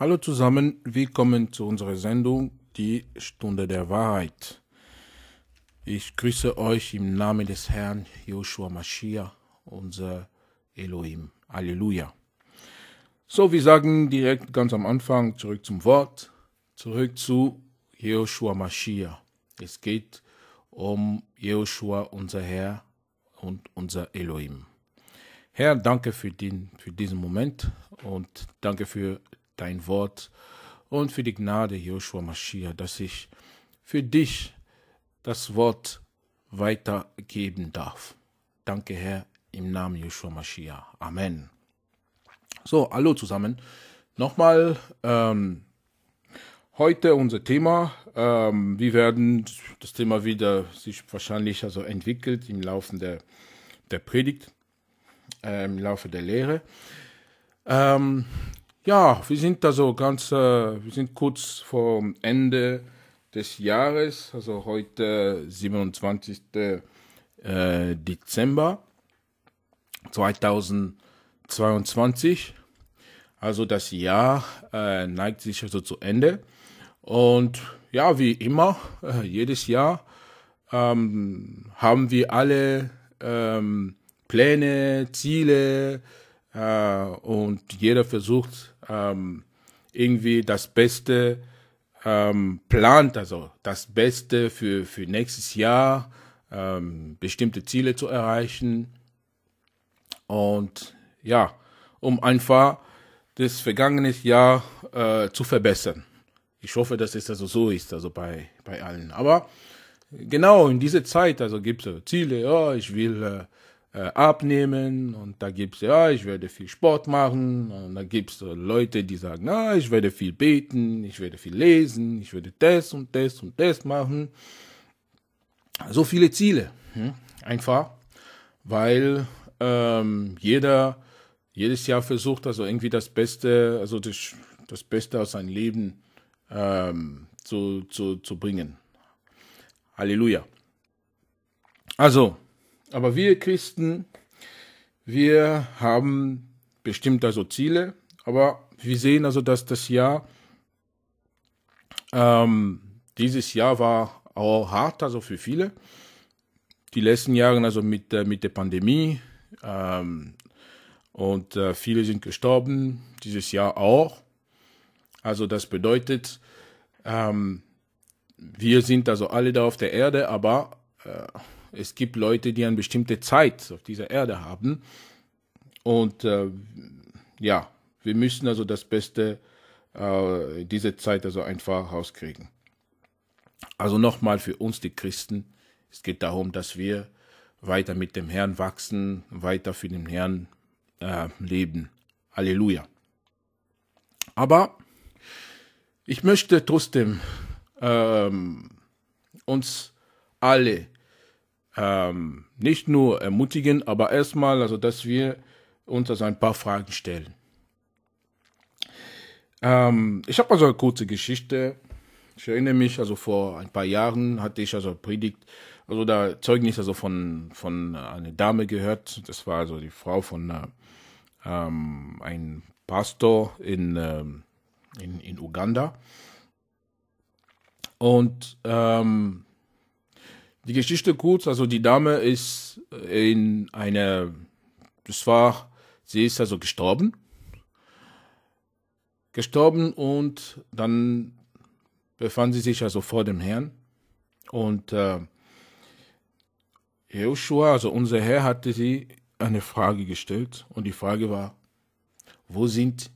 Hallo zusammen, willkommen zu unserer Sendung Die Stunde der Wahrheit. Ich grüße euch im Namen des Herrn Joshua Mashiach, unser Elohim. Halleluja. So, wir sagen direkt ganz am Anfang zurück zum Wort, zurück zu Joshua Mashiach. Es geht um Joshua, unser Herr und unser Elohim. Herr, danke für, den, für diesen Moment und danke für dein Wort und für die Gnade Joshua Mashiach, dass ich für dich das Wort weitergeben darf. Danke, Herr, im Namen Joshua Mashiach. Amen. So, hallo zusammen. Nochmal, ähm, heute unser Thema. Ähm, wir werden das Thema wieder sich wahrscheinlich also entwickelt im Laufe der, der Predigt, äh, im Laufe der Lehre. Ähm, ja, wir sind da so ganz, äh, wir sind kurz vor Ende des Jahres, also heute 27. Äh, äh, Dezember 2022. Also das Jahr äh, neigt sich also zu Ende. Und ja, wie immer, äh, jedes Jahr ähm, haben wir alle ähm, Pläne, Ziele, äh, und jeder versucht ähm, irgendwie das Beste ähm, plant, also das Beste für, für nächstes Jahr, ähm, bestimmte Ziele zu erreichen. Und ja, um einfach das vergangene Jahr äh, zu verbessern. Ich hoffe, dass es also so ist, also bei, bei allen. Aber genau in dieser Zeit, also gibt es Ziele, ja, ich will äh, äh, abnehmen und da gibt's ja, ich werde viel Sport machen und da gibt's äh, Leute, die sagen, na, ich werde viel beten, ich werde viel lesen, ich werde das und das und das machen. So viele Ziele, hm? einfach, weil ähm, jeder jedes Jahr versucht, also irgendwie das Beste, also das, das Beste aus seinem Leben ähm, zu, zu, zu bringen. Halleluja. Also, aber wir Christen, wir haben bestimmt also Ziele, aber wir sehen also, dass das Jahr, ähm, dieses Jahr war auch hart, also für viele. Die letzten Jahre, also mit, äh, mit der Pandemie, ähm, und äh, viele sind gestorben, dieses Jahr auch. Also das bedeutet, ähm, wir sind also alle da auf der Erde, aber äh, es gibt Leute, die eine bestimmte Zeit auf dieser Erde haben. Und äh, ja, wir müssen also das Beste äh, diese Zeit also einfach rauskriegen. Also nochmal für uns die Christen, es geht darum, dass wir weiter mit dem Herrn wachsen, weiter für den Herrn äh, leben. Halleluja. Aber ich möchte trotzdem ähm, uns alle ähm, nicht nur ermutigen, aber erstmal, also dass wir uns also ein paar Fragen stellen. Ähm, ich habe also eine kurze Geschichte. Ich erinnere mich, also vor ein paar Jahren hatte ich also Predigt, also da Zeugnis also von, von einer Dame gehört. Das war also die Frau von äh, ähm, einem Pastor in, äh, in, in Uganda. Und ähm, die Geschichte kurz, also die Dame ist in eine, das war, sie ist also gestorben. Gestorben und dann befand sie sich also vor dem Herrn. Und äh, Joshua, also unser Herr, hatte sie eine Frage gestellt. Und die Frage war, wo sind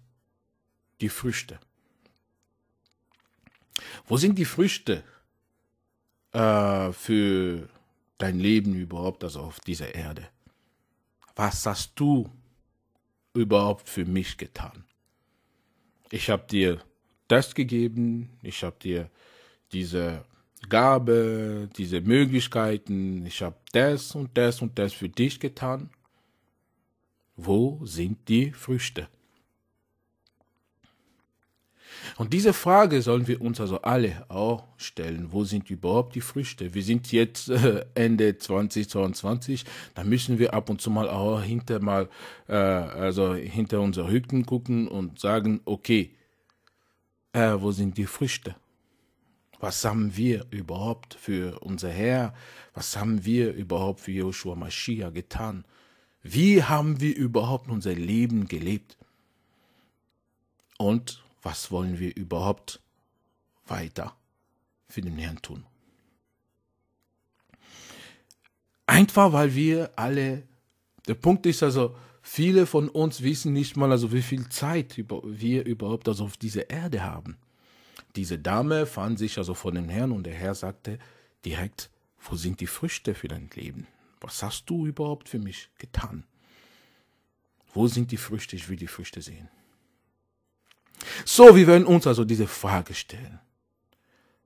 die Früchte? Wo sind die Früchte äh, für dein Leben überhaupt, also auf dieser Erde? Was hast du überhaupt für mich getan? Ich habe dir das gegeben, ich habe dir diese Gabe, diese Möglichkeiten, ich habe das und das und das für dich getan. Wo sind die Früchte? Und diese Frage sollen wir uns also alle auch stellen. Wo sind überhaupt die Früchte? Wir sind jetzt äh, Ende 2022. Da müssen wir ab und zu mal auch hinter mal, äh, also hinter unser Rücken gucken und sagen, okay, äh, wo sind die Früchte? Was haben wir überhaupt für unser Herr? Was haben wir überhaupt für Joshua Mashiach getan? Wie haben wir überhaupt unser Leben gelebt? Und was wollen wir überhaupt weiter für den Herrn tun. Einfach weil wir alle, der Punkt ist also, viele von uns wissen nicht mal, also wie viel Zeit wir überhaupt also auf dieser Erde haben. Diese Dame fand sich also vor dem Herrn und der Herr sagte direkt, wo sind die Früchte für dein Leben? Was hast du überhaupt für mich getan? Wo sind die Früchte? Ich will die Früchte sehen. So, wir werden uns also diese Frage stellen.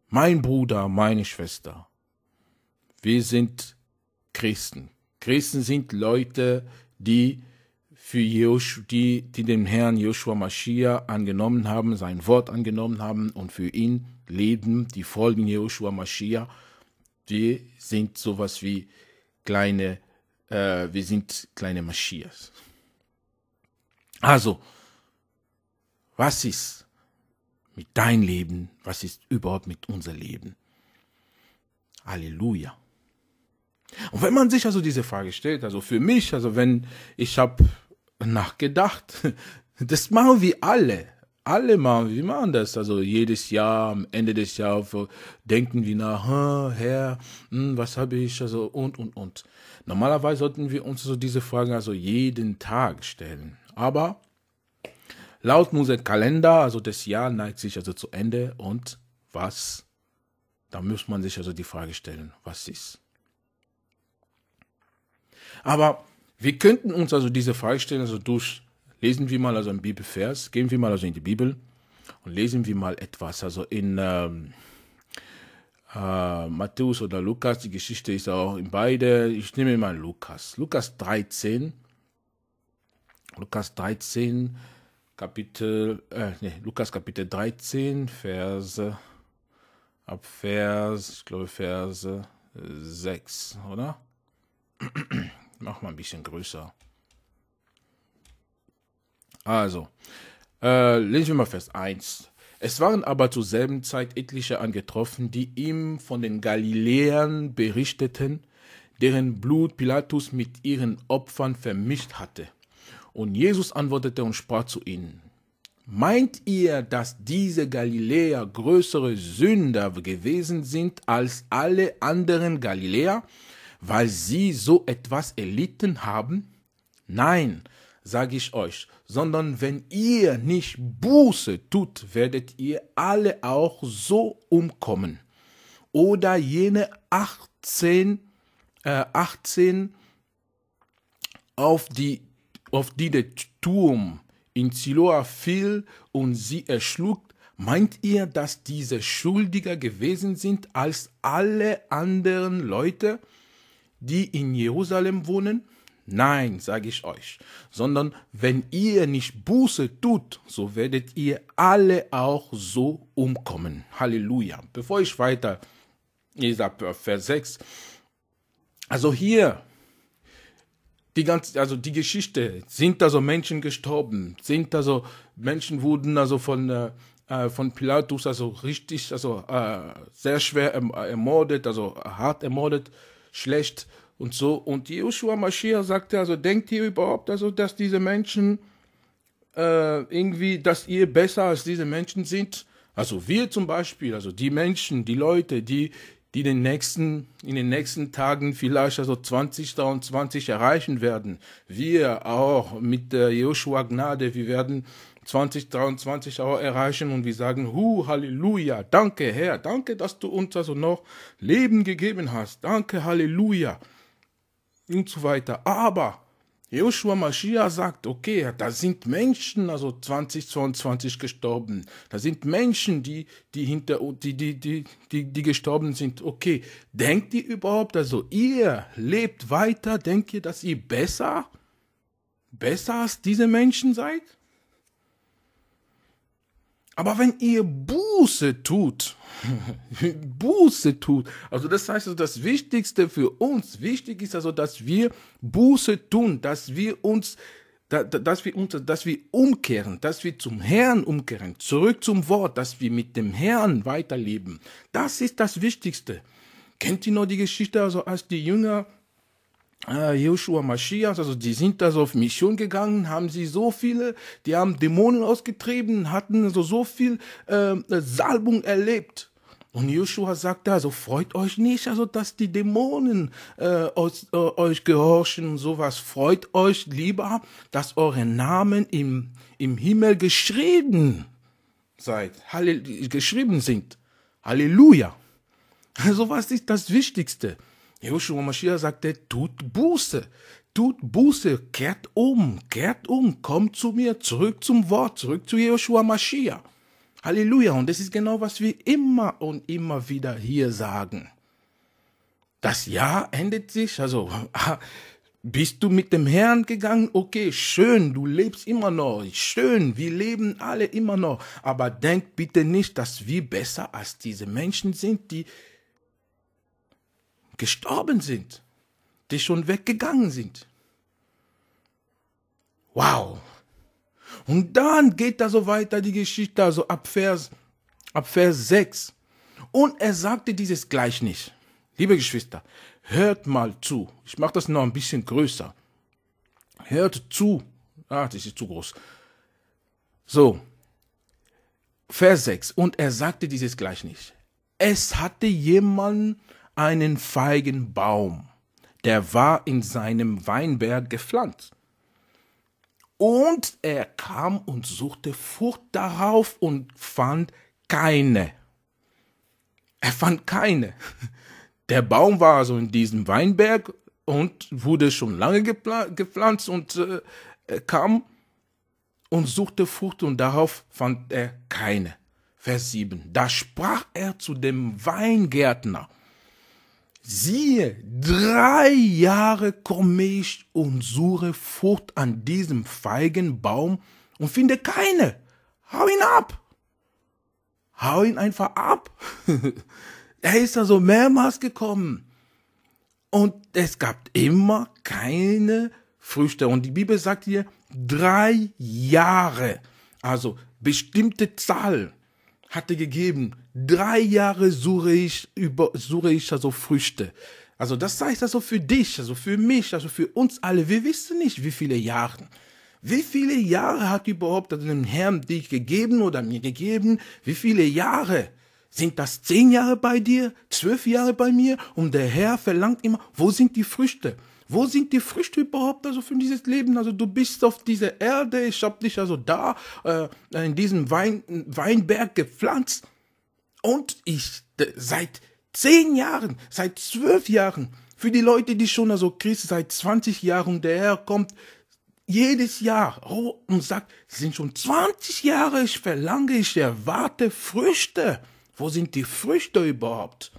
Mein Bruder, meine Schwester, wir sind Christen. Christen sind Leute, die für Joshua, die, die dem Herrn Joshua Mashiach angenommen haben, sein Wort angenommen haben und für ihn leben, die folgen Joshua Mashiach. Wir sind sowas wie kleine, äh, wir sind kleine Mashiachs. Also, was ist mit dein Leben? Was ist überhaupt mit unser Leben? Halleluja. Und wenn man sich also diese Frage stellt, also für mich, also wenn ich habe nachgedacht, das machen wir alle. Alle machen, wir machen das. Also jedes Jahr, am Ende des Jahres denken wir nach, Herr, hm, was habe ich, also und, und, und. Normalerweise sollten wir uns so also diese Fragen also jeden Tag stellen. Aber Laut Musikkalender, also das Jahr neigt sich also zu Ende und was? Da muss man sich also die Frage stellen, was ist? Aber wir könnten uns also diese Frage stellen, also durch, lesen wir mal also ein Bibelvers, gehen wir mal also in die Bibel und lesen wir mal etwas, also in ähm, äh, Matthäus oder Lukas, die Geschichte ist auch in beide, ich nehme mal Lukas, Lukas 13, Lukas 13, Kapitel, äh, nee, Lukas Kapitel 13, Verse, ab Vers, ich glaube Verse 6, oder? Mach mal ein bisschen größer. Also, äh, lesen wir mal Vers 1. Es waren aber zur selben Zeit etliche angetroffen, die ihm von den Galiläern berichteten, deren Blut Pilatus mit ihren Opfern vermischt hatte. Und Jesus antwortete und sprach zu ihnen, Meint ihr, dass diese Galiläer größere Sünder gewesen sind als alle anderen Galiläer, weil sie so etwas erlitten haben? Nein, sage ich euch, sondern wenn ihr nicht Buße tut, werdet ihr alle auch so umkommen. Oder jene 18, äh 18 auf die auf die der Turm in Siloa fiel und sie erschlug, meint ihr, dass diese schuldiger gewesen sind als alle anderen Leute, die in Jerusalem wohnen? Nein, sage ich euch, sondern wenn ihr nicht Buße tut, so werdet ihr alle auch so umkommen. Halleluja. Bevor ich weiter, ich sage Vers 6. Also hier die ganze, also die Geschichte, sind da so Menschen gestorben, sind also Menschen wurden also von äh, äh, von Pilatus also richtig, also äh, sehr schwer erm-, ermordet, also hart ermordet, schlecht und so. Und Joshua Mashiach sagte also, denkt ihr überhaupt also, dass diese Menschen äh, irgendwie, dass ihr besser als diese Menschen sind? Also wir zum Beispiel, also die Menschen, die Leute, die die den nächsten, in den nächsten Tagen vielleicht also 2023 erreichen werden. Wir auch mit der Joshua Gnade, wir werden 2023 auch erreichen und wir sagen, Hu, Halleluja, danke Herr, danke, dass du uns also noch Leben gegeben hast, danke, Halleluja und so weiter. Aber Joshua Mashiach sagt, okay, da sind Menschen, also 2022 gestorben. Da sind Menschen, die, die hinter, die, die, die, die, die gestorben sind. Okay, denkt ihr überhaupt, also ihr lebt weiter, denkt ihr, dass ihr besser, besser als diese Menschen seid? Aber wenn ihr Buße tut, Buße tut, also das heißt, also das Wichtigste für uns, wichtig ist also, dass wir Buße tun, dass wir uns dass wir, uns, dass wir umkehren, dass wir zum Herrn umkehren, zurück zum Wort, dass wir mit dem Herrn weiterleben. Das ist das Wichtigste. Kennt ihr noch die Geschichte, also als die Jünger Ah, Joshua Mashiach, also die sind da so auf Mission gegangen, haben sie so viele, die haben Dämonen ausgetrieben, hatten so, so viel äh, Salbung erlebt. Und Joshua sagt da, also freut euch nicht, also dass die Dämonen äh, aus, äh, euch gehorchen und sowas. Freut euch lieber, dass eure Namen im, im Himmel geschrieben seid, Hallel geschrieben sind. Halleluja. Sowas was ist das Wichtigste. Joshua Mashiach sagte, tut Buße, tut Buße, kehrt um, kehrt um, kommt zu mir, zurück zum Wort, zurück zu Joshua Mashiach. Halleluja. Und das ist genau, was wir immer und immer wieder hier sagen. Das Jahr endet sich, also bist du mit dem Herrn gegangen? Okay, schön, du lebst immer noch. Schön, wir leben alle immer noch. Aber denk bitte nicht, dass wir besser als diese Menschen sind, die gestorben sind, die schon weggegangen sind. Wow. Und dann geht da so weiter die Geschichte, also ab Vers, ab Vers 6. Und er sagte dieses Gleichnis. Liebe Geschwister, hört mal zu. Ich mache das noch ein bisschen größer. Hört zu. Ah, das ist zu groß. So. Vers 6. Und er sagte dieses Gleichnis. Es hatte jemand einen Feigenbaum, der war in seinem Weinberg gepflanzt. Und er kam und suchte Frucht darauf und fand keine. Er fand keine. Der Baum war also in diesem Weinberg und wurde schon lange gepflanzt und äh, er kam und suchte Frucht und darauf fand er keine. Vers 7. Da sprach er zu dem Weingärtner, Siehe, drei Jahre komme ich und suche Frucht an diesem feigen Baum und finde keine. Hau ihn ab! Hau ihn einfach ab! er ist also mehrmals gekommen. Und es gab immer keine Früchte. Und die Bibel sagt hier drei Jahre, also bestimmte Zahl hatte gegeben, Drei Jahre suche ich über, suche ich also Früchte. Also das heißt also für dich, also für mich, also für uns alle. Wir wissen nicht, wie viele Jahre. Wie viele Jahre hat überhaupt dem Herrn dich gegeben oder mir gegeben? Wie viele Jahre? Sind das zehn Jahre bei dir? Zwölf Jahre bei mir? Und der Herr verlangt immer, wo sind die Früchte? Wo sind die Früchte überhaupt also für dieses Leben? Also du bist auf dieser Erde, ich hab dich also da äh, in diesem Wein, Weinberg gepflanzt. Und ich seit zehn Jahren, seit zwölf Jahren, für die Leute, die schon also Christ seit 20 Jahren der Herr kommt jedes Jahr oh, und sagt, sind schon 20 Jahre, ich verlange, ich erwarte Früchte. Wo sind die Früchte überhaupt?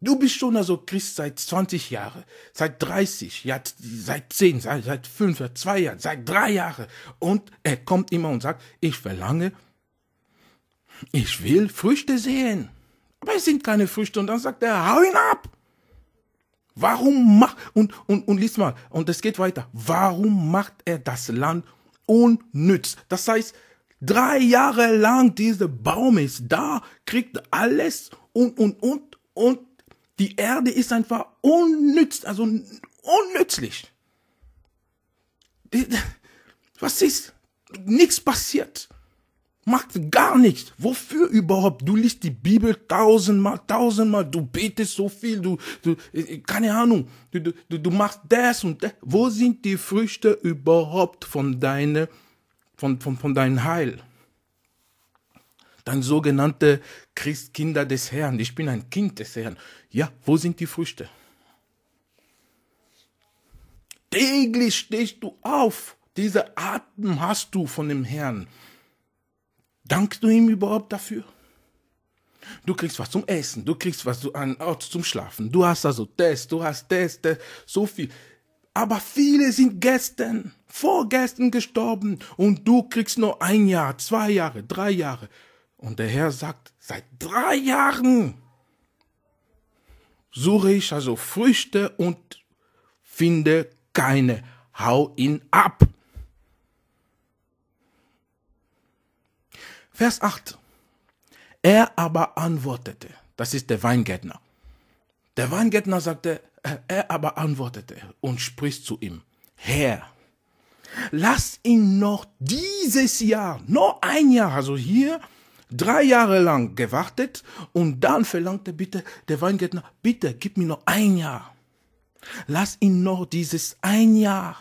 Du bist schon also Christ seit 20 Jahren, seit 30, ja, seit 10, seit, seit 5, seit 2 Jahren, seit 3 Jahren. Und er kommt immer und sagt, ich verlange Früchte ich will Früchte sehen. Aber es sind keine Früchte. Und dann sagt er, hau ihn ab. Warum macht, und, und, und lies mal, und es geht weiter. Warum macht er das Land unnütz? Das heißt, drei Jahre lang dieser Baum ist da, kriegt alles und, und, und, und die Erde ist einfach unnütz, also unnützlich. Was ist? Nichts passiert macht gar nichts. Wofür überhaupt? Du liest die Bibel tausendmal, tausendmal, du betest so viel, du, du äh, keine Ahnung, du, du, du machst das und das. Wo sind die Früchte überhaupt von deiner, von, von, von deinem Heil? Dein sogenannte Christkinder des Herrn. Ich bin ein Kind des Herrn. Ja, wo sind die Früchte? Täglich stehst du auf. Diese Atem hast du von dem Herrn. Dankst du ihm überhaupt dafür? Du kriegst was zum Essen, du kriegst was an Ort zum Schlafen, du hast also das, du hast das, das, so viel. Aber viele sind gestern, vorgestern gestorben und du kriegst nur ein Jahr, zwei Jahre, drei Jahre. Und der Herr sagt, seit drei Jahren suche ich also Früchte und finde keine. Hau ihn ab. Vers 8. Er aber antwortete, das ist der Weingärtner. Der Weingärtner sagte, äh, er aber antwortete und spricht zu ihm, Herr, lass ihn noch dieses Jahr, noch ein Jahr, also hier drei Jahre lang gewartet und dann verlangte bitte der Weingärtner, bitte gib mir noch ein Jahr. Lass ihn noch dieses ein Jahr,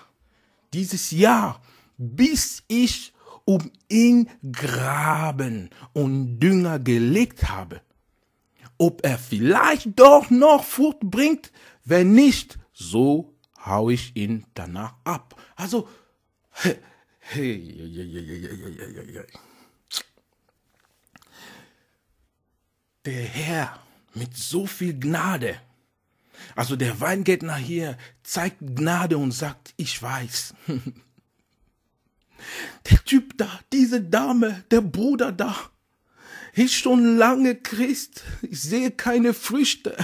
dieses Jahr, bis ich um ihn Graben und Dünger gelegt habe. Ob er vielleicht doch noch Frucht bringt, wenn nicht, so hau ich ihn danach ab. Also, hey, hey, hey, hey, hey, hey, hey, hey. der Herr mit so viel Gnade. Also der Weingärtner hier zeigt Gnade und sagt, ich weiß. Der Typ da, diese Dame, der Bruder da. ist schon lange Christ, ich sehe keine Früchte.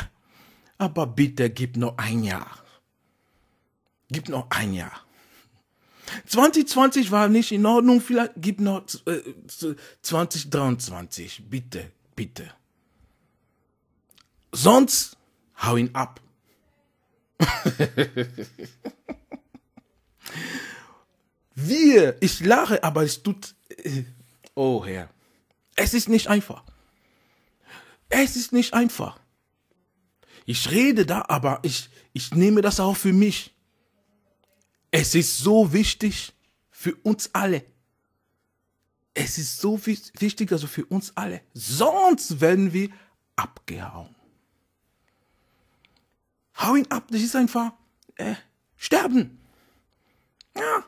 Aber bitte gib nur ein Jahr. Gib nur ein Jahr. 2020 war nicht in Ordnung, vielleicht gib noch 2023. Äh, bitte, bitte. Sonst hau ihn ab. Wir, ich lache, aber es tut. Äh, oh Herr. Es ist nicht einfach. Es ist nicht einfach. Ich rede da, aber ich, ich nehme das auch für mich. Es ist so wichtig für uns alle. Es ist so wichtig, also für uns alle. Sonst werden wir abgehauen. Hau ihn ab, das ist einfach äh, sterben. Ja,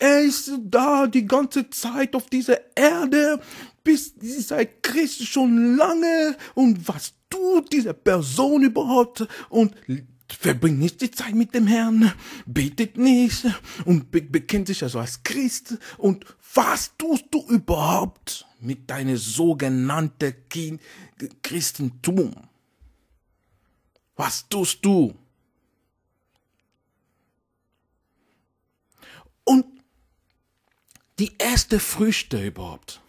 er ist da die ganze Zeit auf dieser Erde, bis seit Christus schon lange. Und was tut diese Person überhaupt? Und verbringt nicht die Zeit mit dem Herrn, betet nicht und be bekennt sich also als Christ. Und was tust du überhaupt mit deinem sogenannten Christentum? Was tust du? Und die erste Früchte überhaupt.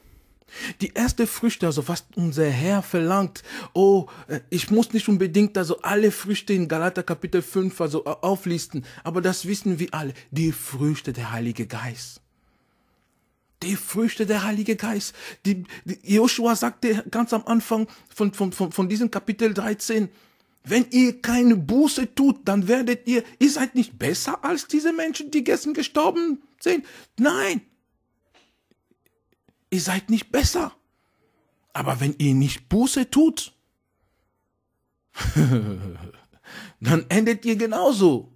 Die erste Früchte, also was unser Herr verlangt, oh, äh, ich muss nicht unbedingt also alle Früchte in Galater Kapitel 5 also äh, auflisten, aber das wissen wir alle, die Früchte der Heilige Geist. Die Früchte der Heilige Geist. Die, die Joshua sagte ganz am Anfang von, von, von, von diesem Kapitel 13, wenn ihr keine Buße tut, dann werdet ihr, ihr seid nicht besser als diese Menschen, die gestern gestorben sind. Nein, ihr seid nicht besser. Aber wenn ihr nicht Buße tut, dann endet ihr genauso.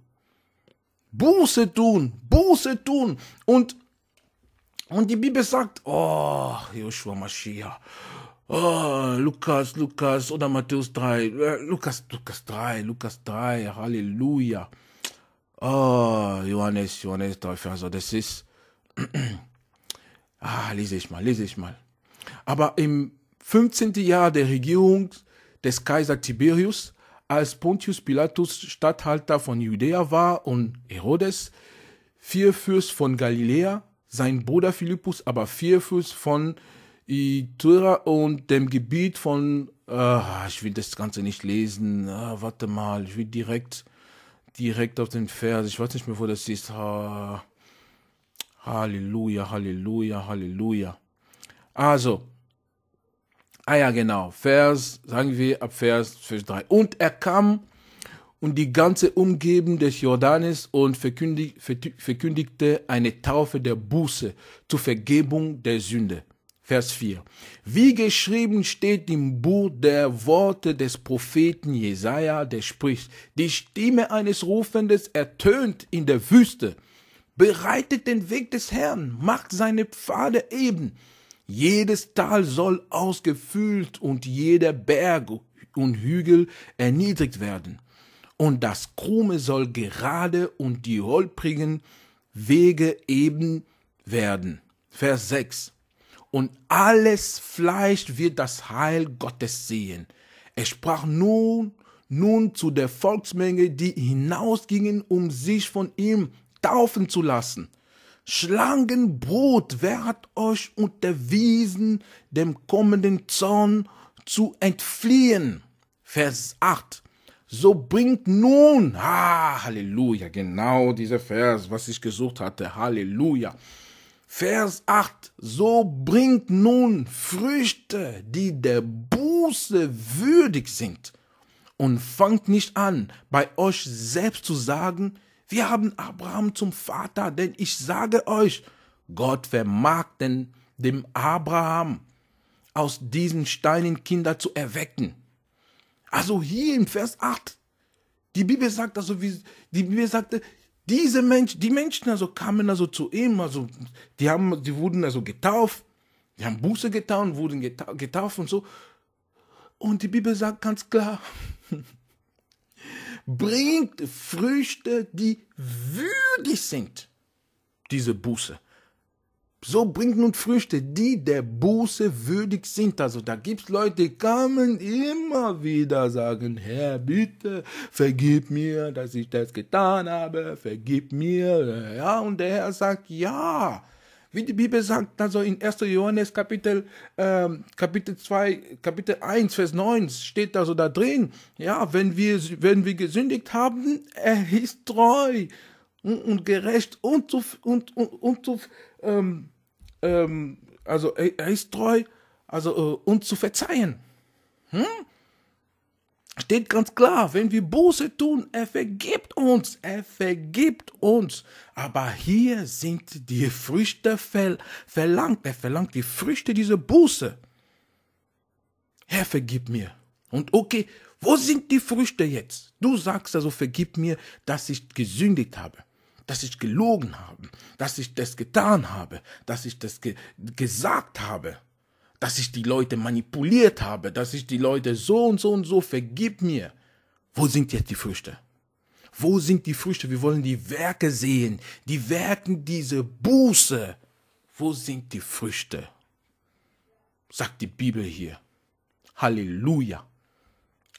Buße tun, Buße tun. Und, und die Bibel sagt, oh, Joshua Mashiach, oh, Lukas, Lukas oder Matthäus 3, äh, Lukas, Lukas 3, Lukas 3, Halleluja. Oh, Johannes, Johannes 3, also das ist, ah, lese ich mal, lese ich mal. Aber im 15. Jahr der Regierung des Kaisers Tiberius, als Pontius Pilatus Statthalter von Judäa war und Herodes, Vierfürst von Galiläa, sein Bruder Philippus aber Vierfürst von Itura und dem Gebiet von, äh, ich will das Ganze nicht lesen, ah, warte mal, ich will direkt, direkt auf den Vers, ich weiß nicht mehr, wo das ist, ah, äh, Halleluja, Halleluja, Halleluja. Also, ah ja, genau, Vers, sagen wir ab Vers, Vers 3. Und er kam und die ganze Umgebung des Jordanes und verkündig, verkündigte eine Taufe der Buße zur Vergebung der Sünde. Vers 4. Wie geschrieben steht im Buch der Worte des Propheten Jesaja, der spricht, die Stimme eines Rufendes ertönt in der Wüste Bereitet den Weg des Herrn, macht seine Pfade eben. Jedes Tal soll ausgefüllt und jeder Berg und Hügel erniedrigt werden. Und das Krumme soll gerade und die holprigen Wege eben werden. Vers 6. Und alles Fleisch wird das Heil Gottes sehen. Er sprach nun, nun zu der Volksmenge, die hinausgingen, um sich von ihm taufen zu lassen. Schlangenbrot, wer hat euch unterwiesen, dem kommenden Zorn zu entfliehen? Vers 8. So bringt nun, ah, Halleluja, genau dieser Vers, was ich gesucht hatte, Halleluja. Vers 8, so bringt nun Früchte, die der Buße würdig sind. Und fangt nicht an, bei euch selbst zu sagen, wir haben Abraham zum Vater, denn ich sage euch, Gott vermag denn dem Abraham aus diesen Steinen Kinder zu erwecken. Also hier im Vers 8, die Bibel sagt also, wie, die Bibel sagte, diese Menschen, die Menschen also kamen also zu ihm, also die haben, die wurden also getauft, die haben Buße getan, wurden getauft und so. Und die Bibel sagt ganz klar, bringt Früchte, die würdig sind, diese Buße. So bringt nun Früchte, die der Buße würdig sind. Also da gibt's Leute, die kamen immer wieder sagen, Herr, bitte, vergib mir, dass ich das getan habe, vergib mir. Ja, und der Herr sagt, ja, wie die Bibel sagt, also in 1. Johannes Kapitel, ähm, Kapitel 2, Kapitel 1, Vers 9 steht also da drin, ja, wenn wir, wenn wir gesündigt haben, er ist treu und, und gerecht und, zu, und, und, und zu, ähm, ähm, also er, er, ist treu, also äh, uns zu verzeihen. Hm? steht ganz klar, wenn wir Buße tun, er vergibt uns, er vergibt uns. Aber hier sind die Früchte verlangt, er verlangt die Früchte dieser Buße. Herr, vergib mir. Und okay, wo sind die Früchte jetzt? Du sagst also, vergib mir, dass ich gesündigt habe, dass ich gelogen habe, dass ich das getan habe, dass ich das ge gesagt habe dass ich die Leute manipuliert habe, dass ich die Leute so und so und so vergib mir. Wo sind jetzt die Früchte? Wo sind die Früchte? Wir wollen die Werke sehen, die Werken diese Buße. Wo sind die Früchte? Sagt die Bibel hier. Halleluja.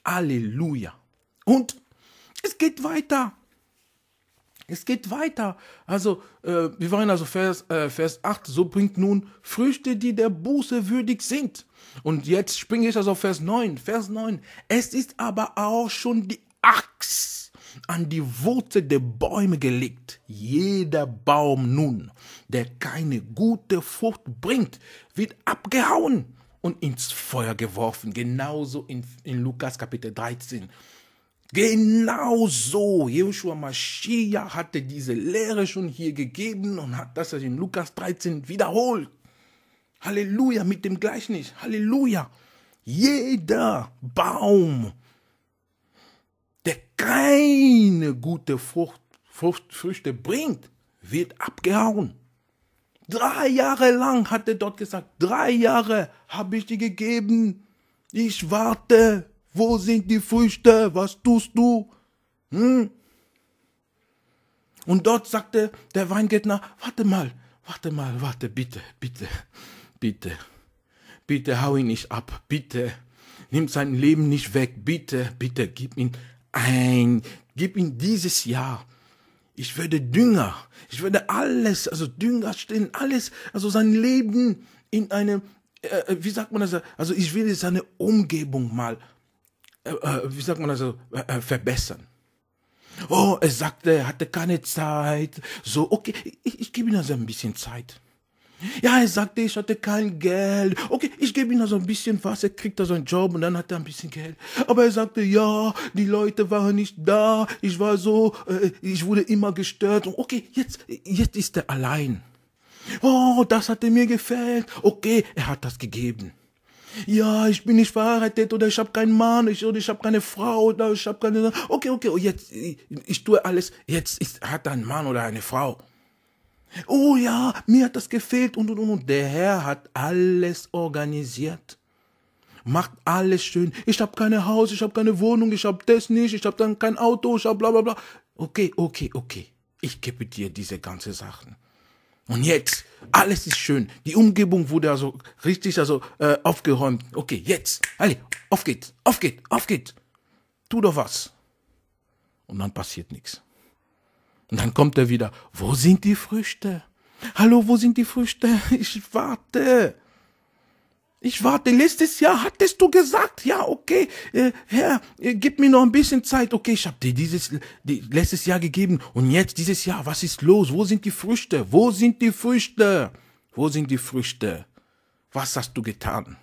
Halleluja. Und es geht weiter. Es geht weiter. Also, äh, wir waren also Vers, äh, Vers 8, so bringt nun Früchte, die der Buße würdig sind. Und jetzt springe ich also auf Vers 9. Vers 9. Es ist aber auch schon die Axt an die Wurzel der Bäume gelegt. Jeder Baum nun, der keine gute Frucht bringt, wird abgehauen und ins Feuer geworfen. Genauso in, in Lukas Kapitel 13. Genau so. Joshua Mashiach hatte diese Lehre schon hier gegeben und hat das in Lukas 13 wiederholt. Halleluja mit dem Gleichnis. Halleluja. Jeder Baum, der keine gute Frucht, Frucht, Früchte bringt, wird abgehauen. Drei Jahre lang hat er dort gesagt, drei Jahre habe ich dir gegeben. Ich warte wo sind die Früchte? Was tust du? Hm? Und dort sagte der Weingärtner, warte mal, warte mal, warte, bitte, bitte, bitte, bitte hau ihn nicht ab, bitte, nimm sein Leben nicht weg, bitte, bitte, gib ihn ein, gib ihn dieses Jahr. Ich werde Dünger, ich werde alles, also Dünger stehen, alles, also sein Leben in einem, äh, äh wie sagt man das, also ich will seine Umgebung mal äh, äh, wie sagt man also, äh, verbessern. Oh, er sagte, er hatte keine Zeit. So, okay, ich, ich gebe ihm also ein bisschen Zeit. Ja, er sagte, ich hatte kein Geld. Okay, ich gebe ihm also ein bisschen was. Er kriegt also einen Job und dann hat er ein bisschen Geld. Aber er sagte, ja, die Leute waren nicht da. Ich war so, äh, ich wurde immer gestört. okay, jetzt, jetzt ist er allein. Oh, das hat mir gefällt. Okay, er hat das gegeben ja, ich bin nicht verheiratet oder ich habe keinen Mann, ich, oder ich habe keine Frau oder ich habe keine. Okay, okay, und oh, jetzt, ich, ich tue alles, jetzt ist, hat er einen Mann oder eine Frau. Oh ja, mir hat das gefehlt und und und. und. Der Herr hat alles organisiert. Macht alles schön. Ich habe keine Haus, ich habe keine Wohnung, ich habe das nicht, ich habe dann kein Auto, ich habe bla bla bla. Okay, okay, okay. Ich gebe dir diese ganzen Sachen. Und jetzt, alles ist schön. Die Umgebung wurde also richtig also äh, aufgeräumt. Okay, jetzt, alle, auf geht's, auf geht's, auf geht's. Tu doch was. Und dann passiert nichts. Und dann kommt er wieder. Wo sind die Früchte? Hallo, wo sind die Früchte? Ich warte. Ich warte, letztes Jahr hattest du gesagt, ja, okay, äh, Herr, äh, gib mir noch ein bisschen Zeit, okay, ich habe dir dieses die, letztes Jahr gegeben und jetzt dieses Jahr, was ist los? Wo sind die Früchte? Wo sind die Früchte? Wo sind die Früchte? Was hast du getan?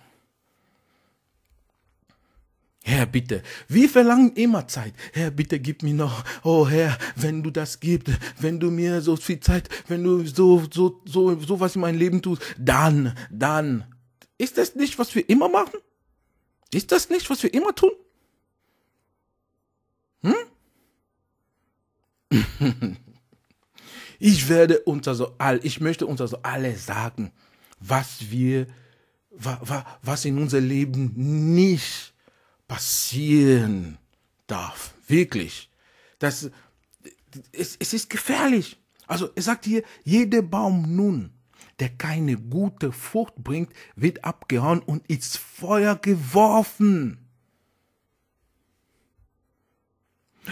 Herr, bitte, wir verlangen immer Zeit. Herr, bitte gib mir noch. Oh Herr, wenn du das gibst, wenn du mir so viel Zeit, wenn du so so so so was in mein Leben tust, dann, dann ist das nicht, was wir immer machen? Ist das nicht, was wir immer tun? Hm? ich werde unter so all, ich möchte unter so alle sagen, was wir, wa, wa, was in unser Leben nicht passieren darf. Wirklich. Das, es, es ist gefährlich. Also, er sagt hier, jeder Baum nun, der keine gute Frucht bringt, wird abgehauen und ins Feuer geworfen.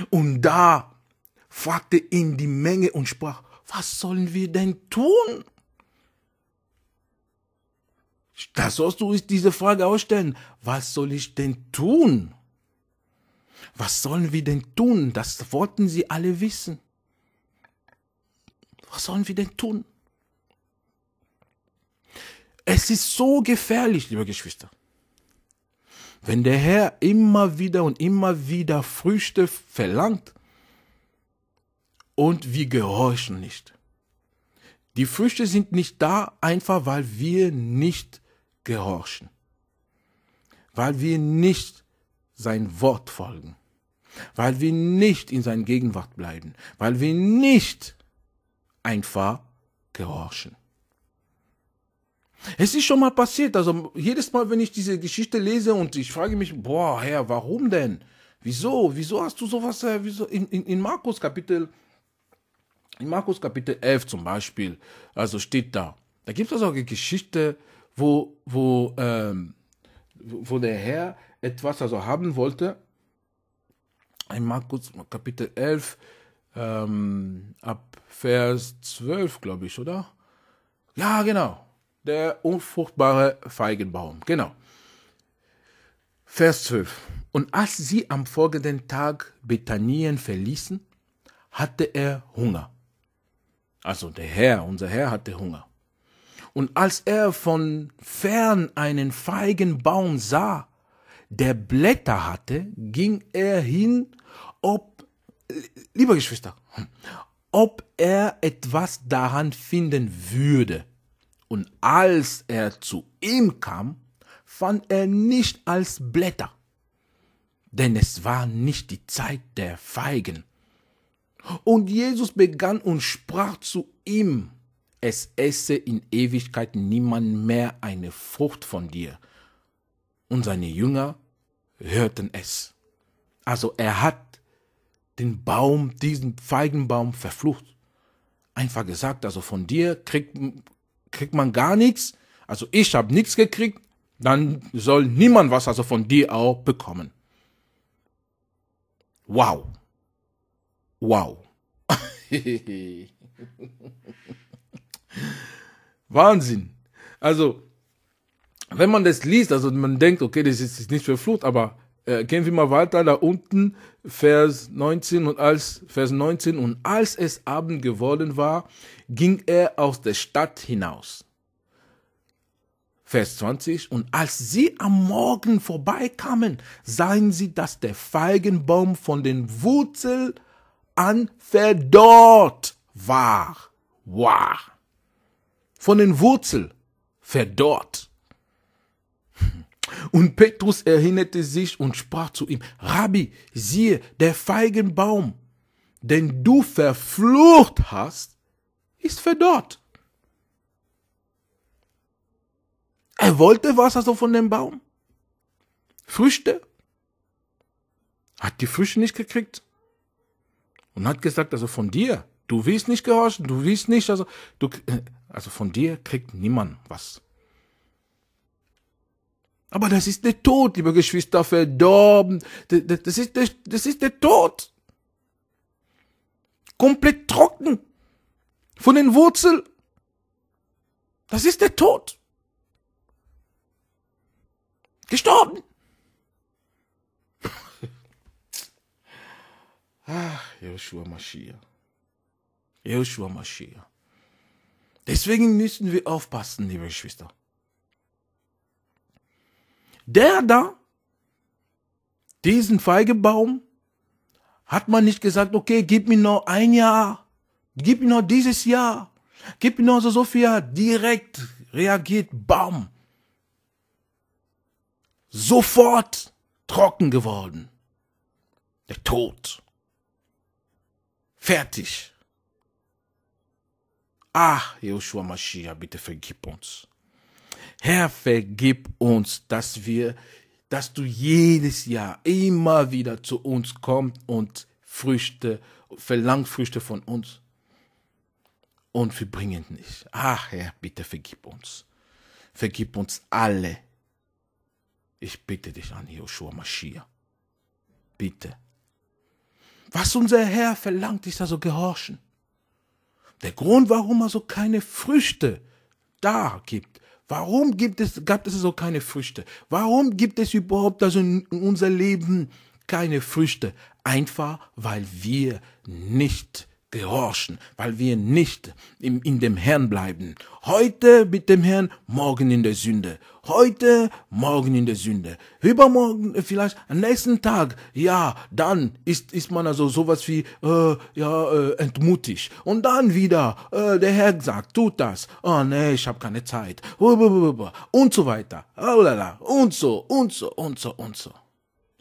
Und da fragte ihn die Menge und sprach, was sollen wir denn tun? Da sollst du uns diese Frage ausstellen, was soll ich denn tun? Was sollen wir denn tun? Das wollten sie alle wissen. Was sollen wir denn tun? Es ist so gefährlich, liebe Geschwister. Wenn der Herr immer wieder und immer wieder Früchte verlangt und wir gehorchen nicht. Die Früchte sind nicht da, einfach weil wir nicht gehorchen. Weil wir nicht sein Wort folgen. Weil wir nicht in seiner Gegenwart bleiben. Weil wir nicht einfach gehorchen. Es ist schon mal passiert. Also jedes Mal, wenn ich diese Geschichte lese und ich frage mich, boah, Herr, warum denn? Wieso? Wieso hast du sowas? Äh, wieso? In, in, in Markus Kapitel, in Markus Kapitel 11 zum Beispiel, also steht da, da gibt es also eine Geschichte, wo, wo, ähm, wo der Herr etwas also haben wollte. In Markus Kapitel 11, ähm, ab Vers 12, glaube ich, oder? Ja, genau. Der unfruchtbare Feigenbaum, genau. Vers 12. Und als sie am folgenden Tag Bethanien verließen, hatte er Hunger. Also der Herr, unser Herr hatte Hunger. Und als er von fern einen Feigenbaum sah, der Blätter hatte, ging er hin, ob, lieber Geschwister, hm, ob er etwas daran finden würde und als er zu ihm kam, fand er nicht als Blätter, denn es war nicht die Zeit der Feigen. Und Jesus begann und sprach zu ihm, es esse in Ewigkeit niemand mehr eine Frucht von dir. Und seine Jünger hörten es. Also er hat den Baum, diesen Feigenbaum verflucht. Einfach gesagt, also von dir kriegt, kriegt man gar nichts. Also ich habe nichts gekriegt, dann soll niemand was also von dir auch bekommen. Wow. Wow. Wahnsinn. Also, wenn man das liest, also man denkt, okay, das ist nicht verflucht, aber äh, gehen wir mal weiter da unten, Vers 19 und als, Vers 19, und als es Abend geworden war, ging er aus der Stadt hinaus. Vers 20, und als sie am Morgen vorbeikamen, sahen sie, dass der Feigenbaum von den Wurzeln an verdorrt war. Wow. Von den Wurzeln verdorrt. Hm. Und Petrus erinnerte sich und sprach zu ihm, Rabbi, siehe, der Feigenbaum, den du verflucht hast, ist verdorrt. Er wollte was also von dem Baum? Früchte? Hat die Früchte nicht gekriegt? Und hat gesagt, also von dir, du willst nicht gehorchen, du willst nicht, also, du, äh, also von dir kriegt niemand was. Aber das ist der Tod, liebe Geschwister, verdorben. Das ist der, das ist der Tod. Komplett trocken. Von den Wurzeln. Das ist der Tod. Gestorben. Ach, Joshua Mashiach. Joshua Mashiach. Deswegen müssen wir aufpassen, liebe Geschwister. Der da, diesen Feigebaum, hat man nicht gesagt, okay, gib mir noch ein Jahr, gib mir noch dieses Jahr, gib mir noch so, so viel, direkt reagiert, bam. Sofort trocken geworden. Der Tod. Fertig. Ah, Joshua Mashiach, bitte vergib uns. Herr, vergib uns, dass wir, dass du jedes Jahr immer wieder zu uns kommst und Früchte, verlangt Früchte von uns. Und wir bringen nicht. Ach Herr, bitte vergib uns. Vergib uns alle. Ich bitte dich an Joshua Mashiach. Bitte. Was unser Herr verlangt, ist also Gehorchen. Der Grund, warum er so keine Früchte da gibt, Warum gibt es, gab es so keine Früchte? Warum gibt es überhaupt also in unser Leben keine Früchte? Einfach, weil wir nicht gehorchen, weil wir nicht im, in dem Herrn bleiben. Heute mit dem Herrn, morgen in der Sünde. Heute, morgen in der Sünde. Übermorgen äh, vielleicht am nächsten Tag. Ja, dann ist, ist man also sowas wie äh, ja, äh, entmutigt. Und dann wieder, äh, der Herr sagt, tut das. Oh nee, ich habe keine Zeit. Und so weiter. Und so, und so, und so, und so.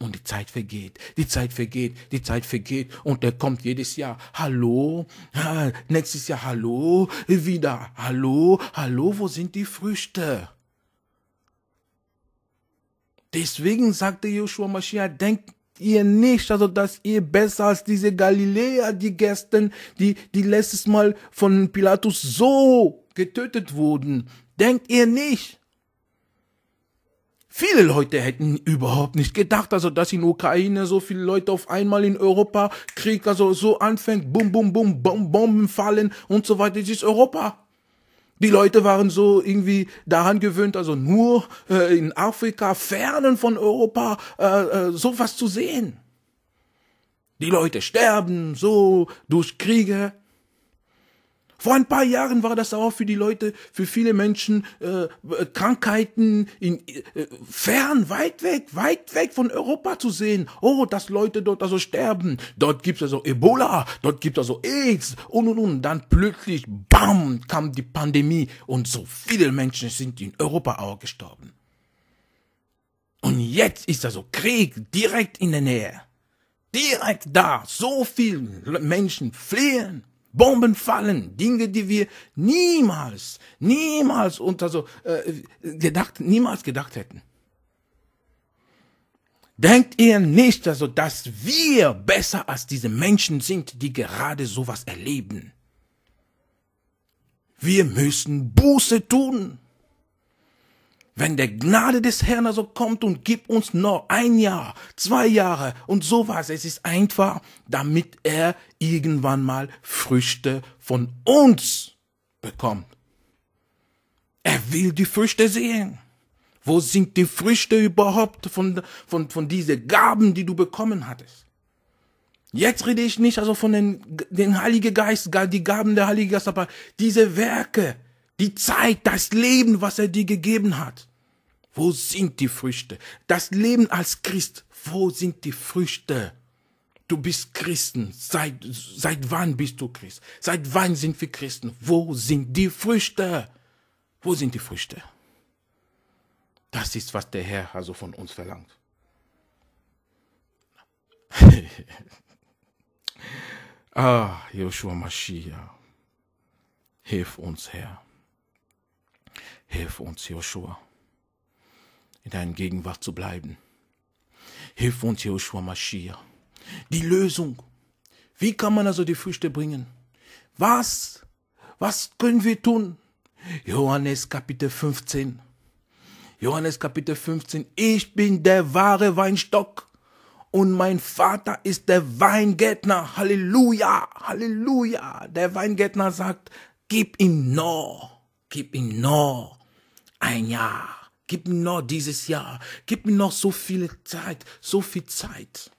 Und die Zeit vergeht, die Zeit vergeht, die Zeit vergeht und er kommt jedes Jahr. Hallo, nächstes Jahr hallo, wieder hallo, hallo, wo sind die Früchte? Deswegen sagte Joshua Mashiach, denkt ihr nicht, also dass ihr besser als diese Galiläer, die gestern, die, die letztes Mal von Pilatus so getötet wurden. Denkt ihr nicht. Viele Leute hätten überhaupt nicht gedacht, also dass in Ukraine so viele Leute auf einmal in Europa Krieg also so anfängt, bum bum bum, bom, Bomben fallen und so weiter. Das ist Europa. Die Leute waren so irgendwie daran gewöhnt, also nur äh, in Afrika, fernen von Europa, äh, äh, sowas zu sehen. Die Leute sterben so durch Kriege. Vor ein paar Jahren war das auch für die Leute, für viele Menschen äh, äh, Krankheiten in äh, fern, weit weg, weit weg von Europa zu sehen. Oh, dass Leute dort also sterben. Dort gibt's also Ebola, dort gibt's also AIDS und und und. Dann plötzlich, bam, kam die Pandemie und so viele Menschen sind in Europa auch gestorben. Und jetzt ist also Krieg direkt in der Nähe. Direkt da. So viele Menschen fliehen. Bomben fallen, Dinge, die wir niemals, niemals unter so äh, gedacht, niemals gedacht hätten. Denkt ihr nicht, also, dass wir besser als diese Menschen sind, die gerade sowas erleben? Wir müssen Buße tun. Wenn der Gnade des Herrn also kommt und gibt uns noch ein Jahr, zwei Jahre und sowas, es ist einfach, damit er irgendwann mal Früchte von uns bekommt. Er will die Früchte sehen. Wo sind die Früchte überhaupt von, von, von diese Gaben, die du bekommen hattest? Jetzt rede ich nicht also von den, den Heiligen Geist, die Gaben der Heiligen Geist, aber diese Werke, die Zeit, das Leben, was er dir gegeben hat. Wo sind die Früchte? Das Leben als Christ, wo sind die Früchte? Du bist Christen. Seit, seit wann bist du Christ? Seit wann sind wir Christen? Wo sind die Früchte? Wo sind die Früchte? Das ist, was der Herr also von uns verlangt. ah, Joshua Mashiach, hilf uns, Herr. Hilf uns, Joshua, in deiner Gegenwart zu bleiben. Hilf uns, Joshua Mashiach. Die Lösung. Wie kann man also die Früchte bringen? Was? Was können wir tun? Johannes Kapitel 15. Johannes Kapitel 15. Ich bin der wahre Weinstock und mein Vater ist der Weingärtner. Halleluja, Halleluja. Der Weingärtner sagt, gib ihm noch, gib ihm noch, ein Jahr. Gib mir noch dieses Jahr. Gib mir noch so viel Zeit, so viel Zeit.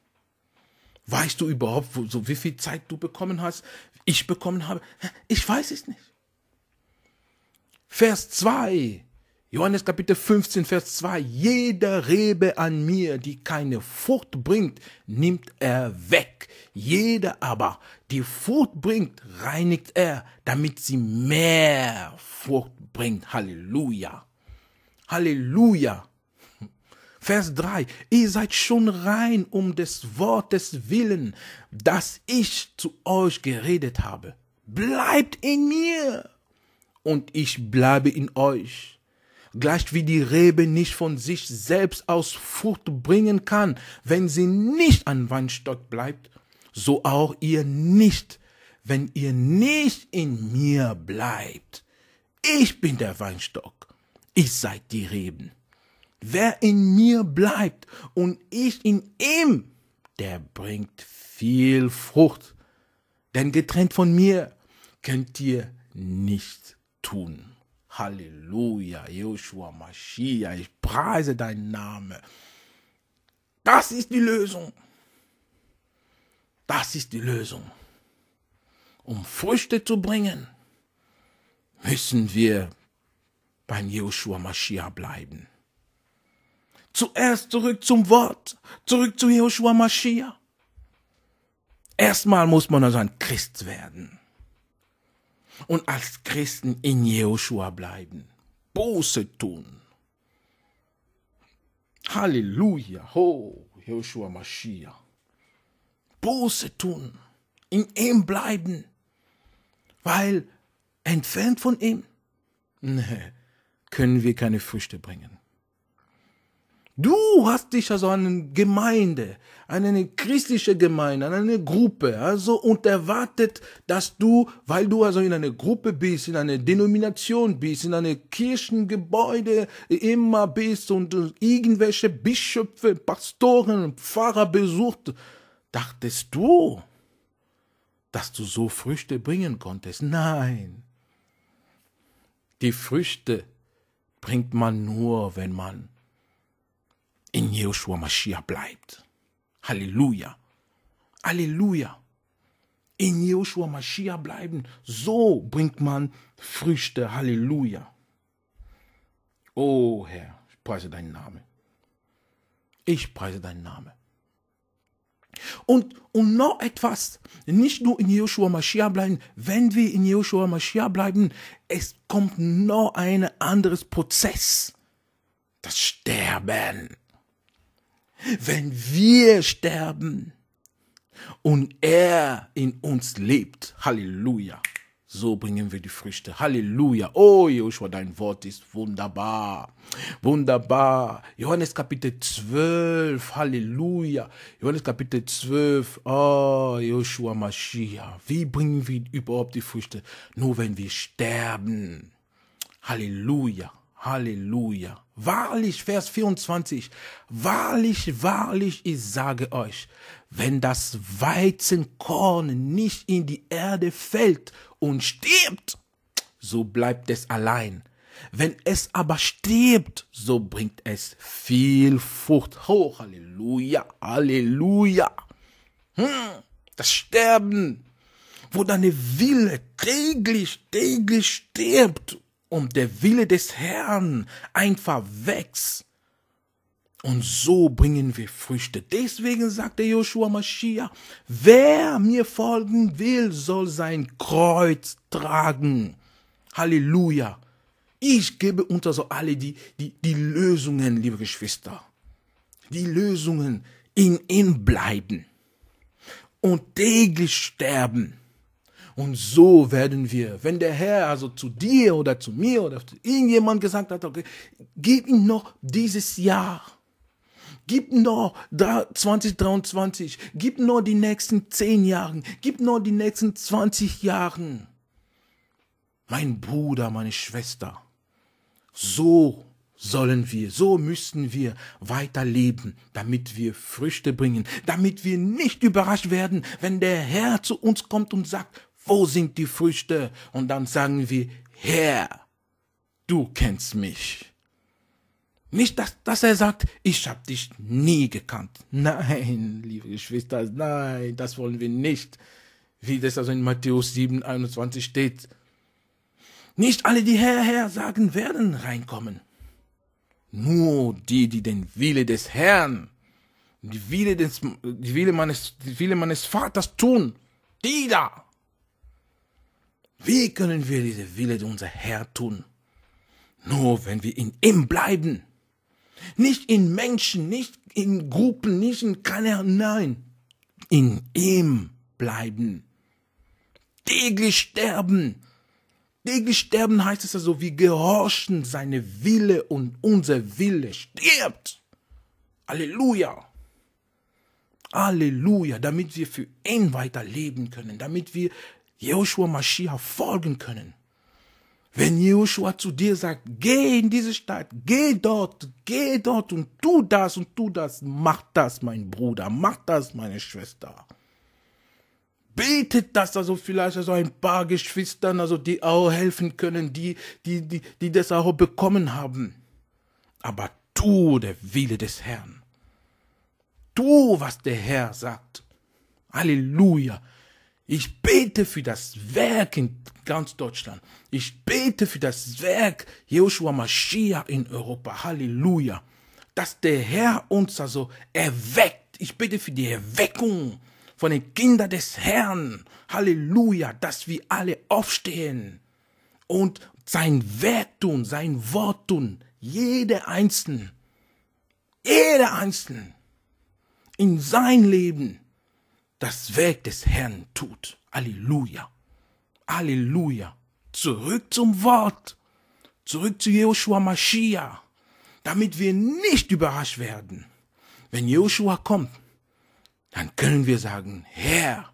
Weißt du überhaupt, wo, so wie viel Zeit du bekommen hast, ich bekommen habe? Ich weiß es nicht. Vers 2. Johannes Kapitel 15, Vers 2. Jeder Rebe an mir, die keine Frucht bringt, nimmt er weg. Jeder aber, die Frucht bringt, reinigt er, damit sie mehr Frucht bringt. Halleluja. Halleluja. Vers 3. Ihr seid schon rein um des Wortes willen, das ich zu euch geredet habe. Bleibt in mir und ich bleibe in euch. Gleich wie die Rebe nicht von sich selbst aus Frucht bringen kann, wenn sie nicht an Weinstock bleibt, so auch ihr nicht, wenn ihr nicht in mir bleibt. Ich bin der Weinstock ich seid die Reben. Wer in mir bleibt und ich in ihm, der bringt viel Frucht. Denn getrennt von mir könnt ihr nichts tun. Halleluja, Joshua Mashiach, ich preise deinen Namen. Das ist die Lösung. Das ist die Lösung. Um Früchte zu bringen, müssen wir beim Joshua Mashiach bleiben. Zuerst zurück zum Wort, zurück zu Joshua Mashiach. Erstmal muss man also ein Christ werden und als Christen in Joshua bleiben, Buße tun. Halleluja, ho, Joshua Mashiach. Buße tun, in ihm bleiben, weil entfernt von ihm, nee, können wir keine Früchte bringen. Du hast dich also an eine Gemeinde, an eine christliche Gemeinde, an eine Gruppe, also und erwartet, dass du, weil du also in einer Gruppe bist, in einer Denomination bist, in einem Kirchengebäude immer bist und irgendwelche Bischöfe, Pastoren, Pfarrer besucht, dachtest du, dass du so Früchte bringen konntest. Nein. Die Früchte bringt man nur, wenn man in Joshua Mashiach bleibt. Halleluja. Halleluja. In Joshua Mashiach bleiben. So bringt man Früchte. Halleluja. O oh Herr, ich preise deinen Namen. Ich preise deinen Namen. Und, und noch etwas, nicht nur in Joshua Mashiach bleiben, wenn wir in Joshua Mashiach bleiben, es kommt noch ein anderes Prozess, das Sterben. Wenn wir sterben und er in uns lebt, Halleluja. So bringen wir die Früchte. Halleluja. Oh, Joshua, dein Wort ist wunderbar. Wunderbar. Johannes Kapitel 12. Halleluja. Johannes Kapitel 12. Oh, Joshua Mashiach. Wie bringen wir überhaupt die Früchte? Nur wenn wir sterben. Halleluja. Halleluja. Wahrlich, Vers 24. Wahrlich, wahrlich, ich sage euch, wenn das Weizenkorn nicht in die Erde fällt und stirbt, so bleibt es allein. Wenn es aber stirbt, so bringt es viel Frucht hoch. Halleluja, Halleluja. Hm, das Sterben, wo deine Wille täglich, täglich stirbt und der Wille des Herrn einfach wächst. Und so bringen wir Früchte. Deswegen sagt der Joshua Mashiach, wer mir folgen will, soll sein Kreuz tragen. Halleluja. Ich gebe unter so alle die, die, die Lösungen, liebe Geschwister. Die Lösungen in ihm bleiben und täglich sterben. Und so werden wir, wenn der Herr also zu dir oder zu mir oder zu irgendjemand gesagt hat, okay, gib ihm noch dieses Jahr Gib nur 2023, gib nur die nächsten 10 Jahre, gib nur die nächsten 20 Jahre. Mein Bruder, meine Schwester, so sollen wir, so müssen wir weiterleben, damit wir Früchte bringen, damit wir nicht überrascht werden, wenn der Herr zu uns kommt und sagt, wo sind die Früchte? Und dann sagen wir, Herr, du kennst mich. Nicht, dass, dass er sagt, ich habe dich nie gekannt. Nein, liebe Geschwister, nein, das wollen wir nicht. Wie das also in Matthäus 7, 21 steht. Nicht alle, die Herr, Herr sagen, werden reinkommen. Nur die, die den Wille des Herrn, die Wille, des, die Wille, meines, die Wille meines Vaters tun, die da. Wie können wir diese Wille unser Herr tun? Nur wenn wir in ihm bleiben. Nicht in Menschen, nicht in Gruppen, nicht in keiner, nein. In ihm bleiben. Täglich sterben. Täglich sterben heißt es also, wir gehorchen seine Wille und unser Wille stirbt. Halleluja. Halleluja, damit wir für ihn weiterleben können, damit wir Joshua Mashiach folgen können. Wenn Joshua zu dir sagt, geh in diese Stadt, geh dort, geh dort und tu das und tu das, mach das, mein Bruder, mach das, meine Schwester. Betet, das also vielleicht also ein paar Geschwistern, also die auch helfen können, die, die, die, die das auch bekommen haben. Aber tu der Wille des Herrn. Tu, was der Herr sagt. Halleluja. Ich bete für das Werk in ganz Deutschland. Ich bete für das Werk Joshua Mashiach in Europa. Halleluja. Dass der Herr uns also erweckt. Ich bete für die Erweckung von den Kindern des Herrn. Halleluja. Dass wir alle aufstehen und sein Werk tun, sein Wort tun. Jeder Einzelne. Jeder Einzelne. In sein Leben das Werk des Herrn tut. Halleluja. Halleluja. Zurück zum Wort. Zurück zu Joshua Mashiach. Damit wir nicht überrascht werden. Wenn Joshua kommt, dann können wir sagen, Herr,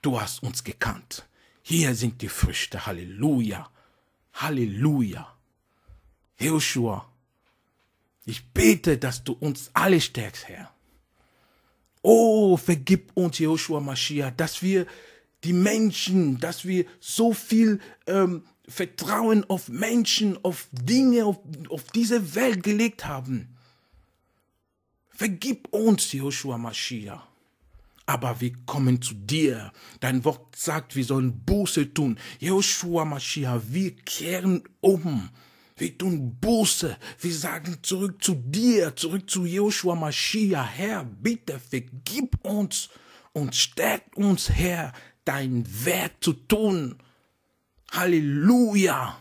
du hast uns gekannt. Hier sind die Früchte. Halleluja. Halleluja. Joshua, ich bete, dass du uns alle stärkst, Herr. Oh, vergib uns, Joshua Mashiach, dass wir die Menschen, dass wir so viel ähm, Vertrauen auf Menschen, auf Dinge, auf, auf diese Welt gelegt haben. Vergib uns, Joshua Mashiach. Aber wir kommen zu dir. Dein Wort sagt, wir sollen Buße tun. Joshua Mashiach, wir kehren um. Wir tun Buße. Wir sagen zurück zu dir, zurück zu Joshua Mashiach. Herr, bitte vergib uns und stärk uns, Herr, dein Werk zu tun. Halleluja.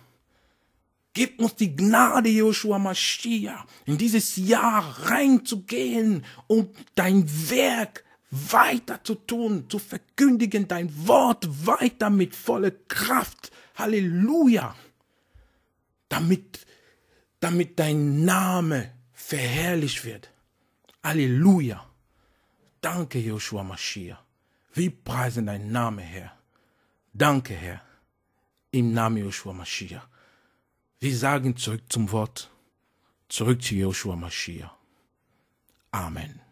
Gib uns die Gnade, Joshua Mashiach, in dieses Jahr reinzugehen und dein Werk weiter zu tun, zu verkündigen, dein Wort weiter mit voller Kraft. Halleluja damit, damit dein Name verherrlicht wird. Halleluja. Danke, Joshua Mashiach. Wir preisen deinen Namen, Herr. Danke, Herr. Im Namen Joshua Mashiach. Wir sagen zurück zum Wort, zurück zu Joshua Mashiach. Amen.